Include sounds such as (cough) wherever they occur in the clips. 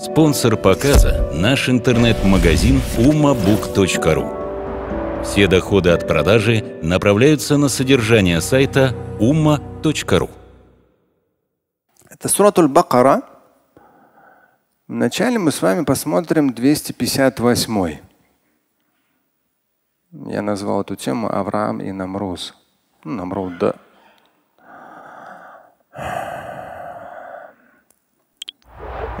Спонсор показа – наш интернет-магазин umabook.ru. Все доходы от продажи направляются на содержание сайта umma.ru. Это суратуль Бакара. Вначале мы с вами посмотрим 258. Я назвал эту тему Авраам и Намруз. Ну, Намруд, да.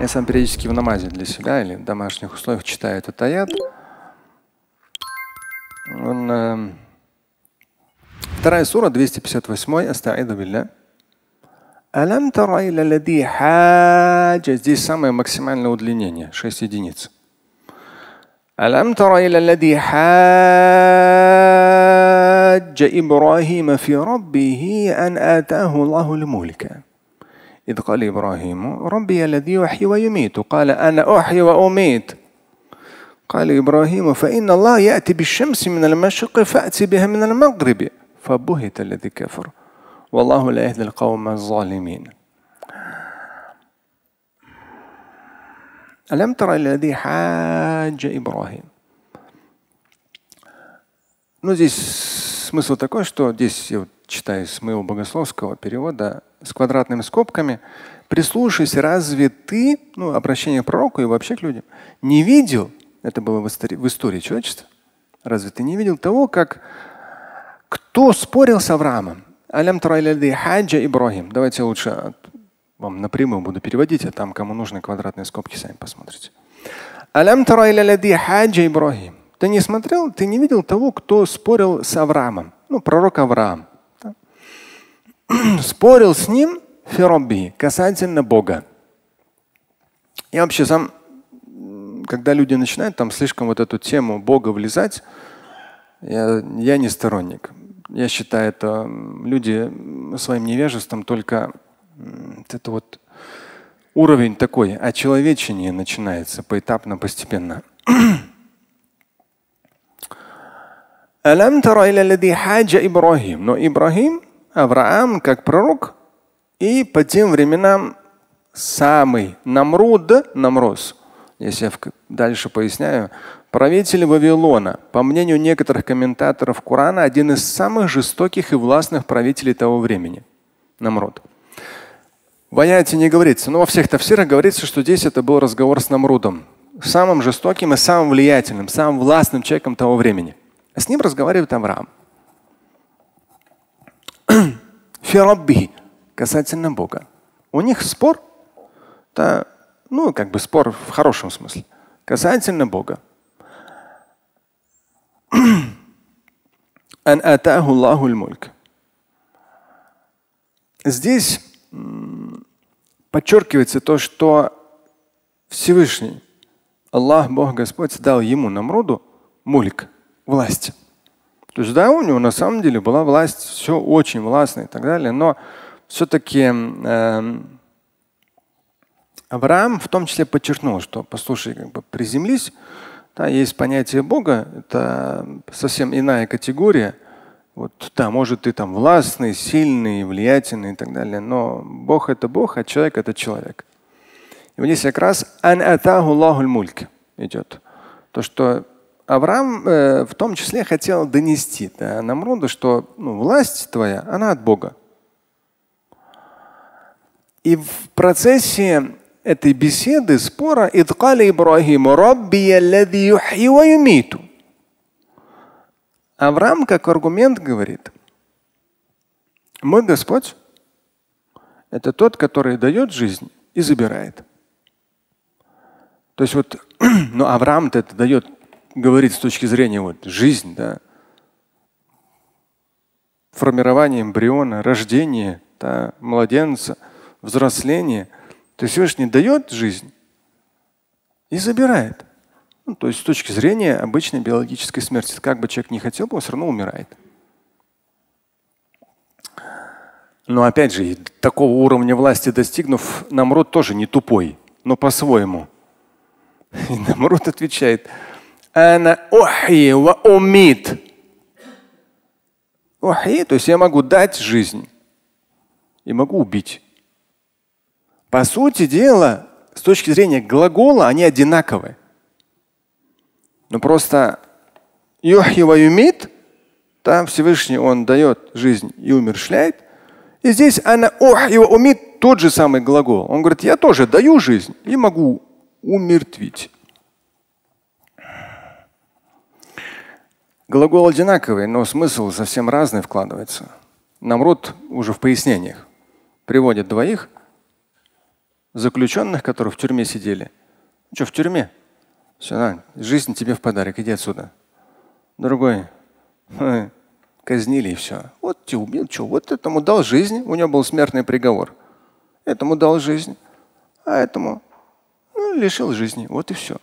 Я сам периодически в намазе для себя или в домашних условиях читаю этот аят. Он, э, вторая сура, 258, астаиду билля. Алям тара хаджа. Здесь самое максимальное удлинение, 6 единиц. Алям тара хаджа Ибрахима фи раббихи ан атаху Аллаху мулика إذ قال إبراهيم ربي الذي يحيي ويميت قال أنا أحيي وأميت قال إبراهيم فإن الله يأتي بالشمس من المشرق فأتي بها من المغرب فبهت الذي كفر والله لا يهدي القوم الظالمين ألم ترى الذي حاج إبراهيم Но здесь смысл такой, что здесь читаю с моего богословского перевода, с квадратными скобками, прислушайся, разве ты, ну, обращение к пророку и вообще к людям, не видел, это было в истории, в истории человечества, разве ты не видел того, как кто спорил с Авраамом? Алям хаджа Ибрахим. Давайте лучше вам напрямую буду переводить, а там, кому нужны квадратные скобки, сами посмотрите. Алям хаджа Ибрахим. Ты не смотрел, ты не видел того, кто спорил с Авраамом? Ну, пророк Авраам. (clears throat) спорил с ним феробби касательно Бога. Я вообще сам, когда люди начинают там слишком вот эту тему Бога влезать, я, я не сторонник. Я считаю, это люди своим невежеством только это вот уровень такой, а человечение начинается поэтапно, постепенно. (clears throat) Но Ибрахим Авраам как пророк, и по тем временам самый Намруд, Намрос, если я дальше поясняю, правитель Вавилона, по мнению некоторых комментаторов Корана, один из самых жестоких и властных правителей того времени. Намрод. В аяте не говорится, но во всех тафсирах говорится, что здесь это был разговор с Намрудом, самым жестоким и самым влиятельным, самым властным человеком того времени. С ним разговаривает Авраам. фираббихи, касательно Бога. У них спор, да, ну, как бы спор в хорошем смысле, касательно Бога. Здесь подчеркивается то, что Всевышний, Аллах, Бог Господь, дал ему, Намруду, мульк, власть. То есть да, у него на самом деле была власть, все очень властно и так далее, но все-таки э, эм, Авраам в том числе подчеркнул, что послушай, как бы приземлись, да, есть понятие Бога, это совсем иная категория. Вот, да, может, ты там властный, сильный, влиятельный и так далее, но Бог это Бог, а человек это человек. И вот здесь как раз ан атаху мульк идет. То, что Авраам э, в том числе хотел донести да, Намруду, что ну, власть твоя, она от Бога. И в процессе этой беседы, спора, «Идкали Ибрахиму, Рабби Авраам как аргумент говорит, мой Господь – это тот, который дает жизнь и забирает. То есть вот, (clears throat) но ну, Авраам-то это дает говорит с точки зрения вот, жизнь, да, формирование эмбриона, рождение да, младенца, взросление, то есть Всевышний дает жизнь и забирает. Ну, то есть с точки зрения обычной биологической смерти, как бы человек не хотел, он все равно умирает. Но опять же, такого уровня власти достигнув, Намрод тоже не тупой, но по-своему. (laughs) И Намрод отвечает – Ана охи ва умид. Ухи, то есть я могу дать жизнь и могу убить. По сути дела, с точки зрения глагола, они одинаковы. Но просто юхи ва юмид, там Всевышний Он дает жизнь и умершляет. И здесь она охи и умит тот же самый глагол. Он говорит, я тоже даю жизнь и могу умертвить. Глагол одинаковый, но смысл совсем разный вкладывается. Намрод уже в пояснениях приводит двоих заключенных, которые в тюрьме сидели. Ну что, в тюрьме? Все, на, жизнь тебе в подарок, иди отсюда. Другой. «Хм, казнили и все. Вот ты убил, что? Вот этому дал жизнь, у него был смертный приговор. Этому дал жизнь, а этому ну, лишил жизни. Вот и все.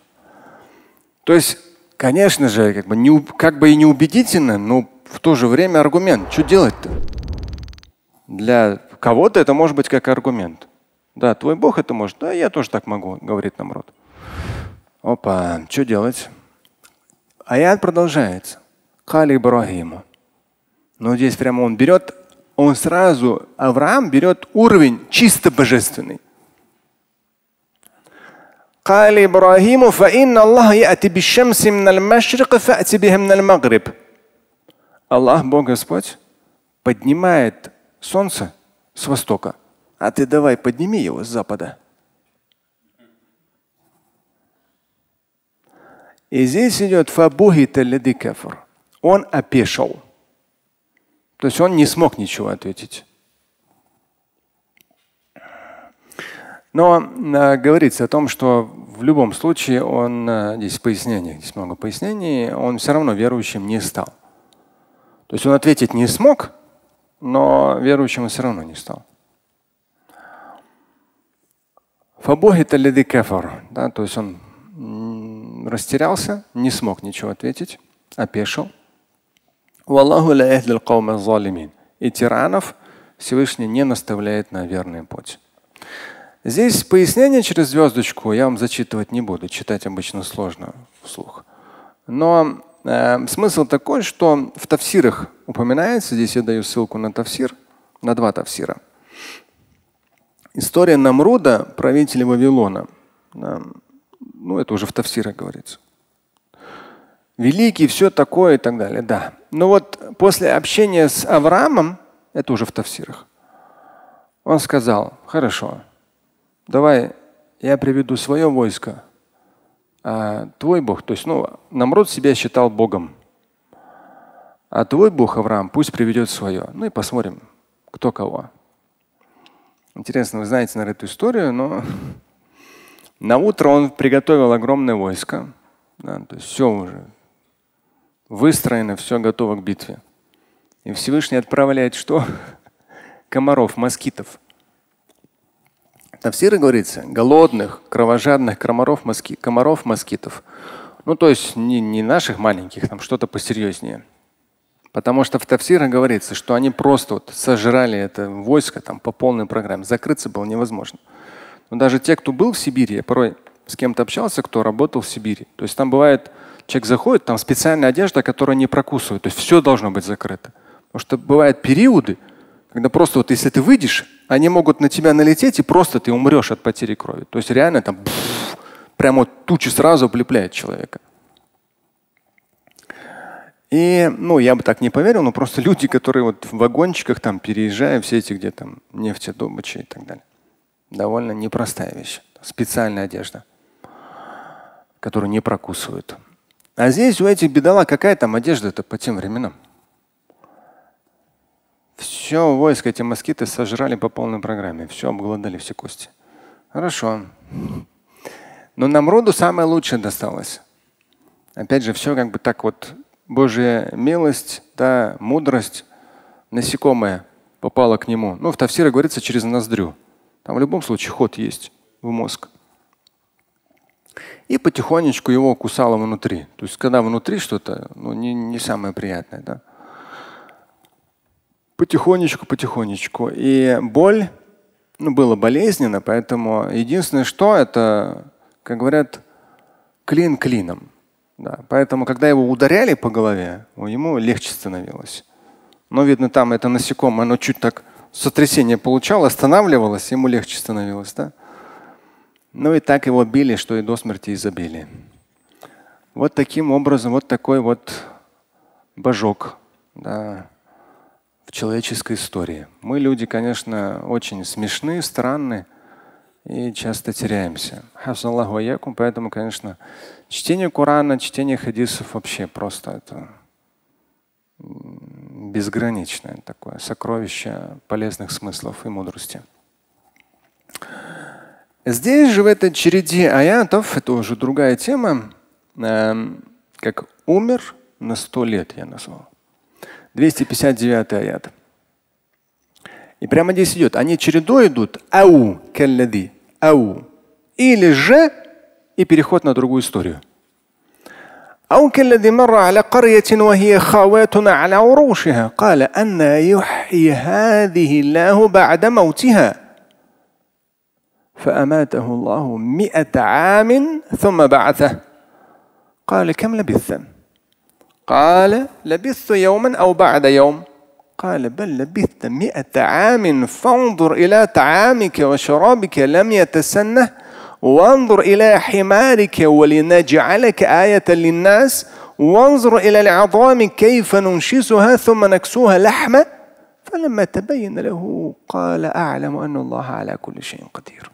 То есть Конечно же, как бы, не, как бы и неубедительно, но в то же время аргумент. Что делать-то? Для кого-то это может быть как аргумент. Да, твой Бог это может. Да, я тоже так могу, говорит нам род. Опа, что делать? Аят продолжается. Кали Ибрагима. Но здесь прямо он берет, он сразу, Авраам берет уровень чисто божественный. قال إبراهيم فإن الله يأتي بالشمس من المشرق فأتي بها من المغرب Аллах, Бог Господь, поднимает солнце с востока, а ты давай подними его с запада. И здесь идет Он опешил. То есть он не смог ничего ответить. Но э, говорится о том, что в любом случае он, э, здесь пояснение, здесь много пояснений, он все равно верующим не стал. То есть он ответить не смог, но верующим он все равно не стал. леди кефар, да, то есть он растерялся, не смог ничего ответить, опешил. И тиранов Всевышний не наставляет на верный путь. Здесь пояснение через звездочку я вам зачитывать не буду, читать обычно сложно вслух. Но э, смысл такой, что в тафсирах упоминается, здесь я даю ссылку на тафсир, на два тафсира. История Намруда, правителя Вавилона. Да, э, ну, это уже в тафсирах говорится. Великий, все такое и так далее, да. Но вот после общения с Авраамом, это уже в тафсирах. он сказал, хорошо, давай я приведу свое войско, а твой Бог, то есть ну, Намрод себя считал Богом, а твой Бог, Авраам, пусть приведет свое. Ну и посмотрим, кто кого. Интересно, вы знаете, наверное, эту историю, но (laughs) на утро он приготовил огромное войско. Да, то есть все уже выстроено, все готово к битве. И Всевышний отправляет что? (laughs) Комаров, москитов. Тафсиры говорится, голодных, кровожадных комаров, моски, комаров москитов. Ну, то есть не, не наших маленьких, там что-то посерьезнее. Потому что в тафсирах говорится, что они просто вот сожрали это войско там по полной программе. Закрыться было невозможно. Но даже те, кто был в Сибири, я порой с кем-то общался, кто работал в Сибири. То есть там бывает, человек заходит, там специальная одежда, которая не прокусывает. То есть все должно быть закрыто. Потому что бывают периоды, когда просто вот если ты выйдешь, они могут на тебя налететь, и просто ты умрешь от потери крови. То есть реально там прямо вот тучи сразу облепляет человека. И, ну, я бы так не поверил, но просто люди, которые вот в вагончиках там переезжая, все эти где там нефтедобычи и так далее. Довольно непростая вещь. Специальная одежда, которую не прокусывают. А здесь у этих бедола какая там одежда-то по тем временам? Все войско эти москиты сожрали по полной программе. Все обглодали, все кости. Хорошо. Но нам Намроду самое лучшее досталось. Опять же, все как бы так вот Божья милость, да, мудрость, насекомое попало к нему. Ну, в Тавсире говорится через ноздрю. Там в любом случае ход есть в мозг. И потихонечку его кусало внутри. То есть, когда внутри что-то, ну, не, не самое приятное, да потихонечку, потихонечку. И боль ну, было болезненно, поэтому единственное, что это, как говорят, клин клином. Да. Поэтому, когда его ударяли по голове, ему легче становилось. Но, видно, там это насекомое, оно чуть так сотрясение получало, останавливалось, ему легче становилось. Да? Ну и так его били, что и до смерти изобили. Вот таким образом, вот такой вот божок. Да человеческой истории. Мы люди, конечно, очень смешны, странные и часто теряемся. Поэтому, конечно, чтение Корана, чтение хадисов вообще просто это безграничное такое сокровище полезных смыслов и мудрости. Здесь же в этой череде аятов, это уже другая тема, э, как умер на сто лет я назвал. 259 аят. И прямо здесь идет. Они чередой идут. Ау, келлади, ау. Или же и переход на другую историю. أو كالذي مر على قرية وهي خاوات على عروشها قال أن يحيي هذه الله بعد موتها فأماته الله مئة عام ثم بعثه قال كم لبثت قال لبثت يوما أو بعد يوم قال بل لبثت مئة عام فانظر إلى طعامك وشرابك لم يتسنه وانظر إلى حمارك ولنجعلك آية للناس وانظر إلى العظام كيف ننشسها ثم نكسوها لحمة فلما تبين له قال أعلم أن الله على كل شيء قدير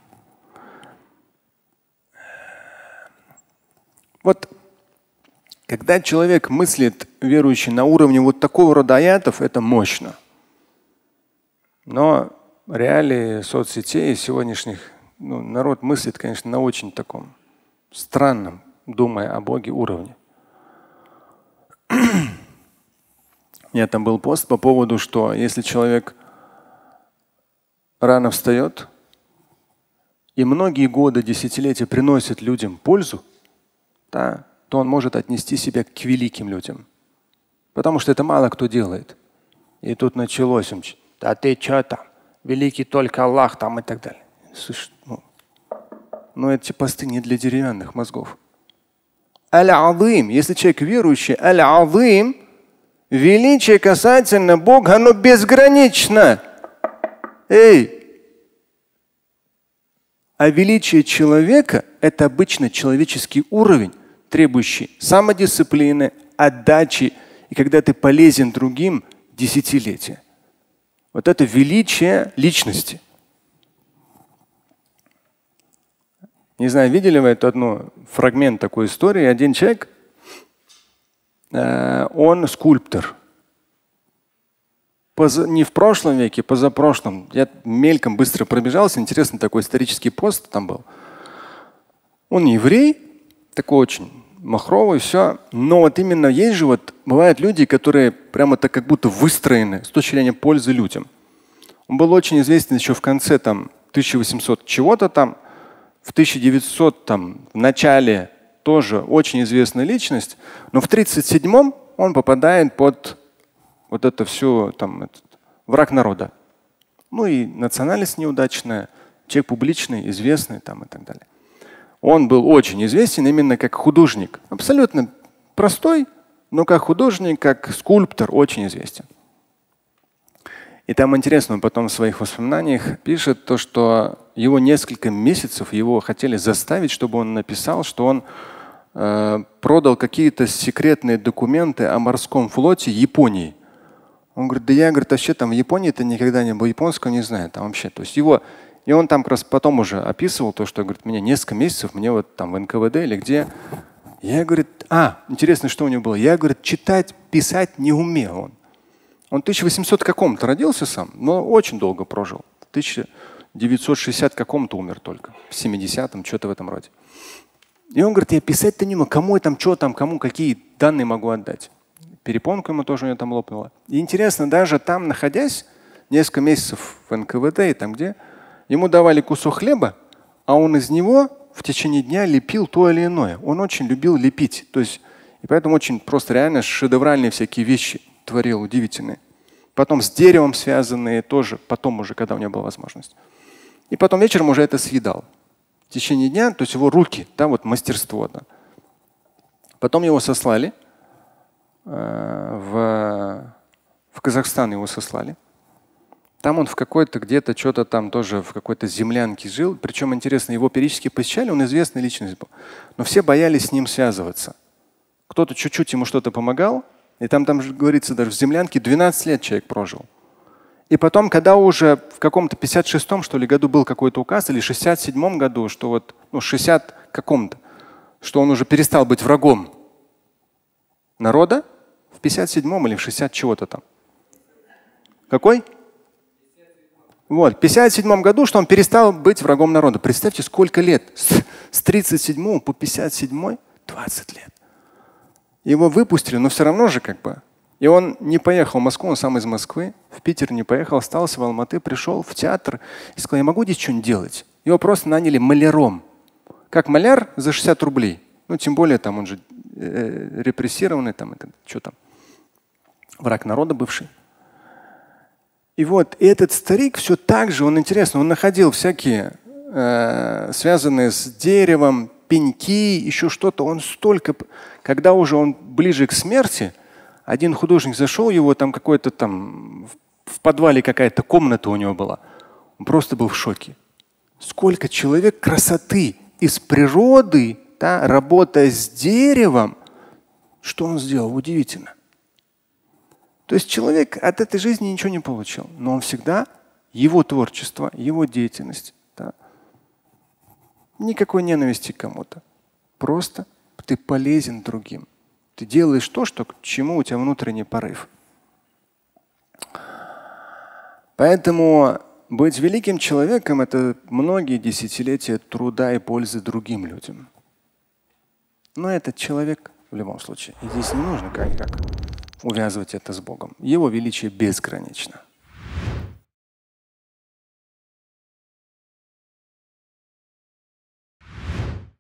Когда человек мыслит верующий на уровне вот такого рода аятов, это мощно. Но реалии соцсетей сегодняшних, ну, народ мыслит, конечно, на очень таком странном, думая о Боге уровне. (clears throat) У меня там был пост по поводу, что если человек рано встает и многие годы, десятилетия приносит людям пользу, да, то он может отнести себя к великим людям. Потому что это мало кто делает. И тут началось им, а ты что там? Великий только Аллах там и так далее. Слышь, ну, но ну, эти посты не для деревянных мозгов. Аль-Азим, если человек верующий, аль-Азим, величие касательно Бога, оно безгранично. Эй! А величие человека – это обычно человеческий уровень, требующий самодисциплины, отдачи, и когда ты полезен другим десятилетия. Вот это величие личности. Не знаю, видели вы эту одну фрагмент такой истории. Один человек, э, он скульптор. Поза, не в прошлом веке, позапрошлом. Я мельком быстро пробежался. Интересный такой исторический пост там был. Он еврей, такой очень махровый, все. Но вот именно есть же вот, бывают люди, которые прямо так как будто выстроены с точки зрения пользы людям. Он был очень известен еще в конце там 1800 чего-то там, в 1900 там, в начале тоже очень известная личность, но в 1937 он попадает под вот это все там этот, враг народа. Ну и национальность неудачная, человек публичный, известный там и так далее. Он был очень известен именно как художник. Абсолютно простой, но как художник, как скульптор очень известен. И там интересно, он потом в своих воспоминаниях пишет то, что его несколько месяцев его хотели заставить, чтобы он написал, что он э, продал какие-то секретные документы о морском флоте Японии. Он говорит, да я, говорит, вообще там в японии это никогда не был, японского не знаю, там вообще. То есть его и он там как раз потом уже описывал то, что, говорит, меня несколько месяцев, мне вот там в НКВД или где. Я, говорит, а, интересно, что у него было. Я, говорит, читать, писать не умел он. Он 1800 каком-то родился сам, но очень долго прожил. 1960 каком-то умер только, в 70-м, что-то в этом роде. И он говорит, я писать-то не могу, кому я там, что там, кому, какие данные могу отдать. Перепонку ему тоже у него там лопнула. И интересно, даже там находясь, несколько месяцев в НКВД и там где, Ему давали кусок хлеба, а он из него в течение дня лепил то или иное. Он очень любил лепить. То есть, и поэтому очень просто реально шедевральные всякие вещи творил, удивительные. Потом с деревом связанные тоже, потом уже, когда у него была возможность. И потом вечером уже это съедал. В течение дня, то есть его руки, там вот мастерство. Да. Потом его сослали, э, в, в Казахстан его сослали. Там он в какой-то где-то что-то там тоже в какой-то землянке жил. Причем, интересно, его периодически посещали, он известный личность был. Но все боялись с ним связываться. Кто-то чуть-чуть ему что-то помогал, и там, там же говорится, даже в землянке 12 лет человек прожил. И потом, когда уже в каком-то 56-м, что ли, году был какой-то указ, или 67-м году, что вот, ну, 60 каком-то, что он уже перестал быть врагом народа в 57-м или в 60 чего-то там. Какой? Вот, в 1957 году, что он перестал быть врагом народа. Представьте, сколько лет. С 37 по 57 20 лет. Его выпустили, но все равно же как бы. И он не поехал в Москву, он сам из Москвы, в Питер не поехал, остался в Алматы, пришел в театр и сказал, я могу здесь что-нибудь делать. Его просто наняли маляром. Как маляр за 60 рублей. Ну, тем более там он же э, э, репрессированный, там, это, что там, враг народа бывший. И вот и этот старик все так же, он интересно, он находил всякие, э, связанные с деревом, пеньки, еще что-то. Он столько, когда уже он ближе к смерти, один художник зашел, его там какой-то там в подвале какая-то комната у него была. Он просто был в шоке. Сколько человек красоты из природы, да, работая с деревом, что он сделал? Удивительно. То есть человек от этой жизни ничего не получил, но он всегда, его творчество, его деятельность, да, никакой ненависти к кому-то. Просто ты полезен другим. Ты делаешь то, что, к чему у тебя внутренний порыв. Поэтому быть великим человеком – это многие десятилетия труда и пользы другим людям. Но этот человек в любом случае. И здесь не нужно как-никак увязывать это с Богом. Его величие безгранично.